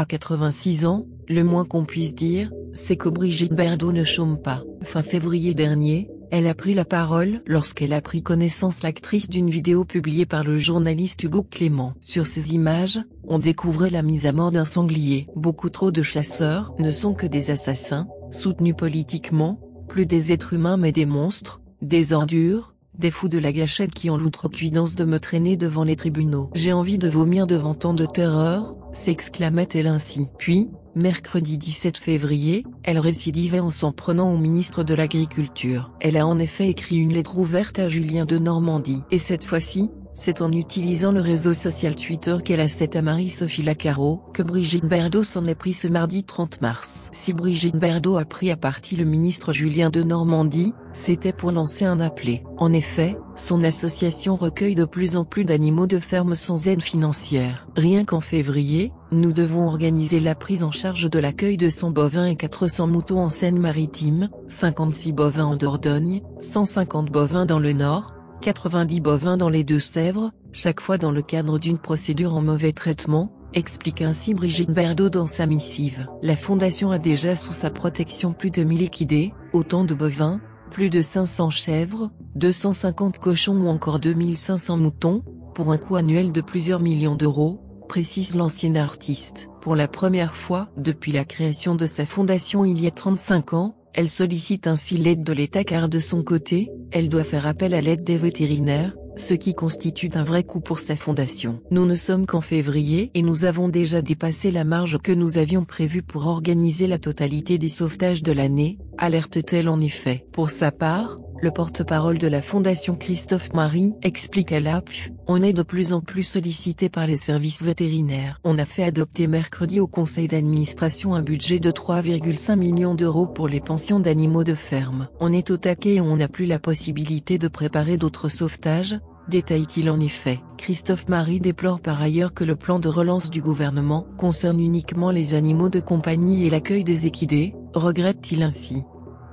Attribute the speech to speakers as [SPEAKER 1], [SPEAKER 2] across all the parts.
[SPEAKER 1] À 86 ans, le moins qu'on puisse dire, c'est que Brigitte Bardot ne chôme pas. Fin février dernier, elle a pris la parole lorsqu'elle a pris connaissance l'actrice d'une vidéo publiée par le journaliste Hugo Clément. Sur ces images, on découvrait la mise à mort d'un sanglier. Beaucoup trop de chasseurs ne sont que des assassins, soutenus politiquement, plus des êtres humains mais des monstres, des ordures, des fous de la gâchette qui ont l'outrecuidance de me traîner devant les tribunaux. J'ai envie de vomir devant tant de terreur, s'exclamait-elle ainsi. Puis, mercredi 17 février, elle récidivait en s'en prenant au ministre de l'Agriculture. Elle a en effet écrit une lettre ouverte à Julien de Normandie. Et cette fois-ci, c'est en utilisant le réseau social Twitter qu'elle a cette à Marie-Sophie Lacaro que Brigitte Bardot s'en est pris ce mardi 30 mars. Si Brigitte Bardot a pris à partie le ministre Julien de Normandie, c'était pour lancer un appelé. En effet, son association recueille de plus en plus d'animaux de ferme sans aide financière. Rien qu'en février, nous devons organiser la prise en charge de l'accueil de 100 bovins et 400 moutons en Seine-Maritime, 56 bovins en Dordogne, 150 bovins dans le Nord, 90 bovins dans les Deux-Sèvres, chaque fois dans le cadre d'une procédure en mauvais traitement, explique ainsi Brigitte Bardot dans sa missive. La fondation a déjà sous sa protection plus de 1000 équidés, autant de bovins, plus de 500 chèvres, 250 cochons ou encore 2500 moutons, pour un coût annuel de plusieurs millions d'euros, précise l'ancienne artiste. Pour la première fois depuis la création de sa fondation il y a 35 ans, elle sollicite ainsi l'aide de l'État car de son côté, elle doit faire appel à l'aide des vétérinaires, ce qui constitue un vrai coup pour sa fondation. Nous ne sommes qu'en février et nous avons déjà dépassé la marge que nous avions prévue pour organiser la totalité des sauvetages de l'année, alerte-t-elle en effet. Pour sa part, le porte-parole de la Fondation Christophe Marie explique à l'APF, on est de plus en plus sollicité par les services vétérinaires. On a fait adopter mercredi au conseil d'administration un budget de 3,5 millions d'euros pour les pensions d'animaux de ferme. On est au taquet et on n'a plus la possibilité de préparer d'autres sauvetages, détaille-t-il en effet. Christophe Marie déplore par ailleurs que le plan de relance du gouvernement concerne uniquement les animaux de compagnie et l'accueil des équidés, regrette-t-il ainsi.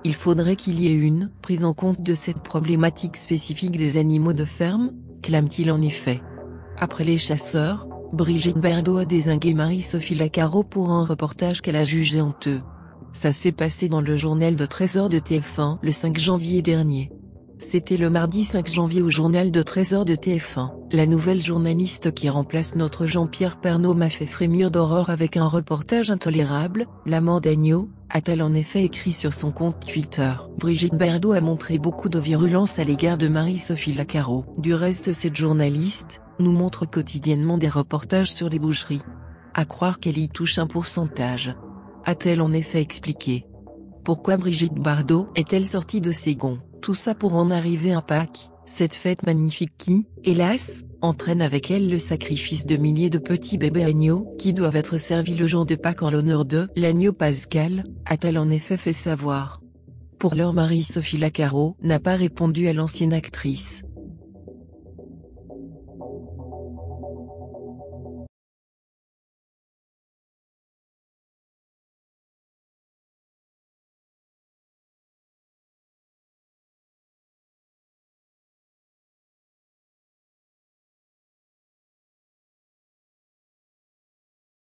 [SPEAKER 1] Il faudrait qu'il y ait une prise en compte de cette problématique spécifique des animaux de ferme, clame-t-il en effet. Après les chasseurs, Brigitte Bardot a désingué Marie-Sophie Lacaro pour un reportage qu'elle a jugé honteux. Ça s'est passé dans le journal de Trésor de TF1 le 5 janvier dernier. C'était le mardi 5 janvier au journal de Trésor de TF1. La nouvelle journaliste qui remplace notre Jean-Pierre Pernaud m'a fait frémir d'horreur avec un reportage intolérable. mort d'agneau, a-t-elle en effet écrit sur son compte Twitter. Brigitte Bardot a montré beaucoup de virulence à l'égard de Marie-Sophie Lacaro. Du reste cette journaliste, nous montre quotidiennement des reportages sur les boucheries. À croire qu'elle y touche un pourcentage. A-t-elle en effet expliqué Pourquoi Brigitte Bardot est-elle sortie de ses gonds tout ça pour en arriver à Pâques, cette fête magnifique qui, hélas, entraîne avec elle le sacrifice de milliers de petits bébés agneaux qui doivent être servis le jour de Pâques en l'honneur de l'agneau pascal, a-t-elle en effet fait savoir. Pour leur mari Sophie Lacaro n'a pas répondu à l'ancienne actrice.